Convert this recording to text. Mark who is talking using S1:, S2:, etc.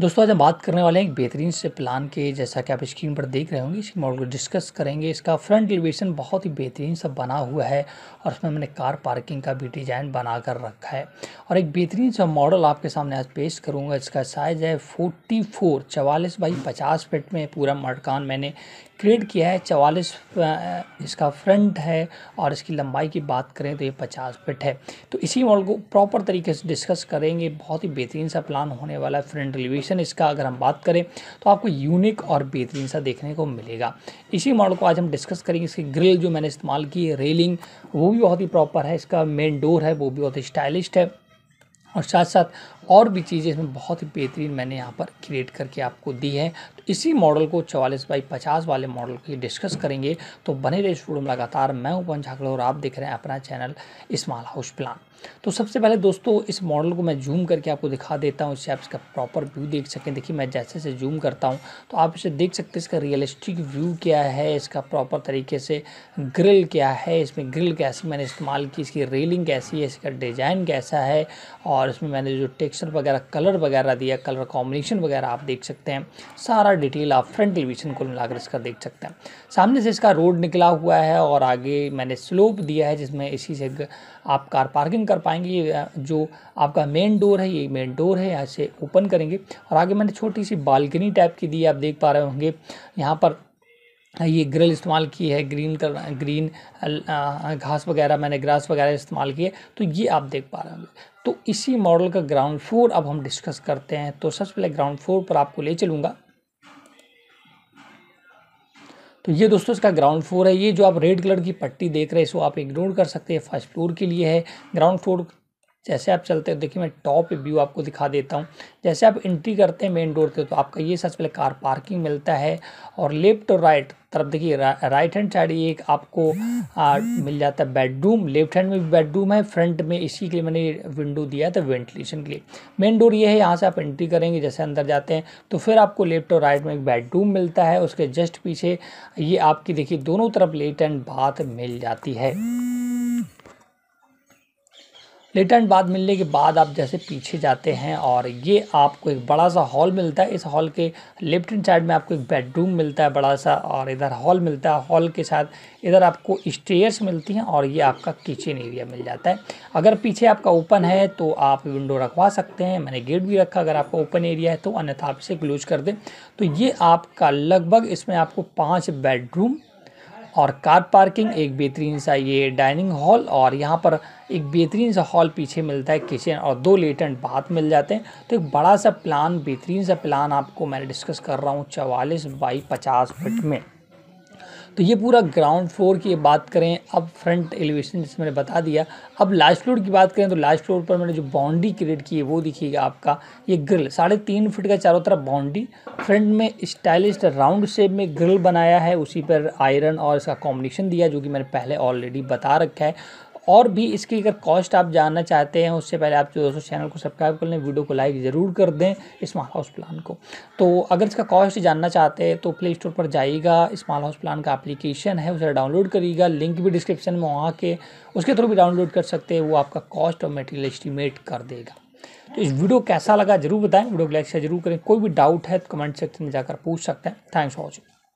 S1: दोस्तों आज हम बात करने वाले हैं एक बेहतरीन से प्लान के जैसा कि आप स्क्रीन पर देख रहे होंगे इसी मॉडल को डिस्कस करेंगे इसका फ्रंट एलिवेशन बहुत ही बेहतरीन सा बना हुआ है और उसमें मैंने कार पार्किंग का भी डिज़ाइन बना कर रखा है और एक बेहतरीन सा मॉडल आपके सामने आज पेश करूँगा इसका साइज़ है फोर्टी फोर चवालीस बाई पचास फिट में पूरा मटकान मैंने प्लेड किया है चवालीस इसका फ्रंट है और इसकी लंबाई की बात करें तो ये पचास फिट है तो इसी मॉडल को प्रॉपर तरीके से डिस्कस करेंगे बहुत ही बेहतरीन सा प्लान होने वाला है फ्रंट एलिवेशन इसका अगर हम बात करें तो आपको यूनिक और बेहतरीन सा देखने को मिलेगा इसी मॉडल को आज हम डिस्कस करेंगे इसकी ग्रिल जो मैंने इस्तेमाल की है रेलिंग वो भी बहुत ही प्रॉपर है इसका मेन डोर है वो भी बहुत ही स्टाइलिश है और साथ साथ और भी चीज़ें इसमें बहुत ही बेहतरीन मैंने यहाँ पर क्रिएट करके आपको दी है तो इसी मॉडल को चवालीस बाई पचास वाले मॉडल को डिस्कस करेंगे तो बने रहे स्टूडियो में लगातार मैं उपन झाकड़ और आप देख रहे हैं अपना चैनल स्मॉल हाउस प्लान तो सबसे पहले दोस्तों इस मॉडल को मैं जूम करके आपको दिखा देता हूँ इससे आप इसका प्रॉपर व्यू देख सकें देखिए मैं जैसे जैसे जूम करता हूँ तो आप इसे देख सकते हैं इसका रियलिस्टिक व्यू क्या है इसका प्रॉपर तरीके से ग्रिल क्या है इसमें ग्रिल कैसी मैंने इस्तेमाल की इसकी रेलिंग कैसी है इसका डिज़ाइन कैसा है और इसमें मैंने जो टेक्स टेक्सचर वगैरह कलर वगैरह दिया कलर कॉम्बिनेशन वगैरह आप देख सकते हैं सारा डिटेल आप फ्रंट एलिवेशन को मिलाकर इसका देख सकते हैं सामने से इसका रोड निकला हुआ है और आगे मैंने स्लोप दिया है जिसमें इसी से आप कार पार्किंग कर पाएंगे जो आपका मेन डोर है ये मेन डोर है यहाँ से ओपन करेंगे और आगे मैंने छोटी सी बालकनी टाइप की दी आप देख पा रहे होंगे यहाँ पर हाँ, ये ग्रिल इस्तेमाल की है ग्रीन कलर ग्रीन घास वगैरह मैंने ग्रास वगैरह इस्तेमाल किए तो ये आप देख पा रहे होंगे तो इसी मॉडल का ग्राउंड फ्लोर अब हम डिस्कस करते हैं तो सबसे पहले ग्राउंड फ्लोर पर आपको ले चलूँगा तो ये दोस्तों इसका ग्राउंड फ्लोर है ये जो आप रेड कलर की पट्टी देख रहे हैं इसको आप इग्नोर कर सकते हैं फर्स्ट फ्लोर के लिए है ग्राउंड फ्लोर जैसे आप चलते हो देखिए मैं टॉप व्यू आपको दिखा देता हूँ जैसे आप एंट्री करते हैं मेन डोर से तो आपका ये सबसे पहले कार पार्किंग मिलता है और लेफ्ट और राइट तरफ देखिए रा, राइट हैंड साइड ये एक आपको आ, मिल जाता है बेडरूम लेफ्ट हैंड में भी बेडरूम है फ्रंट में इसी के लिए मैंने विंडो दिया था वेंटिलेशन तो के लिए मेन डोर ये है यहाँ से आप एंट्री करेंगे जैसे अंदर जाते हैं तो फिर आपको लेफ्ट और राइट में एक बेडरूम मिलता है उसके जस्ट पीछे ये आपकी देखिए दोनों तरफ लेट एंड बाथ मिल जाती है रिटर्न बाद मिलने के बाद आप जैसे पीछे जाते हैं और ये आपको एक बड़ा सा हॉल मिलता है इस हॉल के लेफ्ट हैंड साइड में आपको एक बेडरूम मिलता है बड़ा सा और इधर हॉल मिलता है हॉल के साथ इधर आपको स्टेयर्स मिलती हैं और ये आपका किचन एरिया मिल जाता है अगर पीछे आपका ओपन है तो आप विंडो रखवा सकते हैं मैंने गेट भी रखा अगर आपका ओपन एरिया है तो अन्यथा आप इसे क्लोज कर दें तो ये आपका लगभग इसमें आपको पाँच बेडरूम और कार पार्किंग एक बेहतरीन सा ये डाइनिंग हॉल और यहाँ पर एक बेहतरीन सा हॉल पीछे मिलता है किचन और दो लेटेंट बाथ मिल जाते हैं तो एक बड़ा सा प्लान बेहतरीन सा प्लान आपको मैं डिस्कस कर रहा हूँ चवालीस बाई पचास फिट में तो ये पूरा ग्राउंड फ्लोर की बात करें अब फ्रंट एलिवेशन जैसे मैंने बता दिया अब लास्ट फ्लोर की बात करें तो लास्ट फ्लोर पर मैंने जो बाउंड्री क्रिएट की है वो दिखेगा आपका ये ग्रिल साढ़े तीन फिट का चारों तरफ बाउंड्री फ्रंट में स्टाइलिश राउंड शेप में ग्रिल बनाया है उसी पर आयरन और इसका कॉम्बिनेशन दिया जो कि मैंने पहले ऑलरेडी बता रखा है और भी इसकी अगर कॉस्ट आप जानना चाहते हैं उससे पहले आप जो दोस्तों चैनल को सब्सक्राइब कर लें वीडियो को लाइक ज़रूर कर दें स्मार्ट हाउस प्लान को तो अगर इसका कॉस्ट जानना चाहते हैं तो प्ले स्टोर पर जाइएगा स्मार्ट हाउस प्लान का एप्लीकेशन है उसे डाउनलोड करिएगा लिंक भी डिस्क्रिप्शन में वहाँ के उसके थ्रू भी डाउनलोड कर सकते हैं वो आपका कॉस्ट और मेटेरियल एस्टिमेट कर देगा तो इस वीडियो कैसा लगा जरूर बताएं वीडियो को लाइक शेयर जरूर करें कोई भी डाउट है तो कमेंट सेक्शन में जाकर पूछ सकते हैं थैंक्स फॉर वॉचिंग